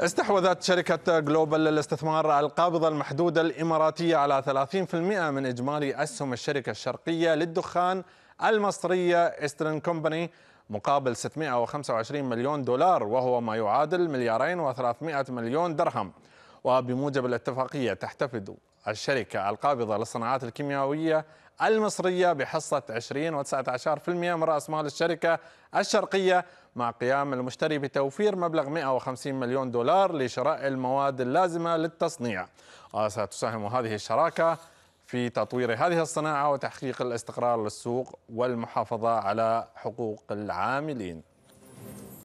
استحوذت شركة جلوبال للاستثمار القابضة المحدودة الإماراتية على 30% من إجمالي أسهم الشركة الشرقية للدخان المصرية إسترن كومباني مقابل 625 مليون دولار وهو ما يعادل مليارين و300 مليون درهم وبموجب الاتفاقية تحتفظ الشركة القابضة للصناعات الكيميائية المصرية بحصة 20 و19% من رأس مال الشركة الشرقية مع قيام المشتري بتوفير مبلغ 150 مليون دولار لشراء المواد اللازمة للتصنيع وستساهم هذه الشراكة في تطوير هذه الصناعة وتحقيق الاستقرار للسوق والمحافظة على حقوق العاملين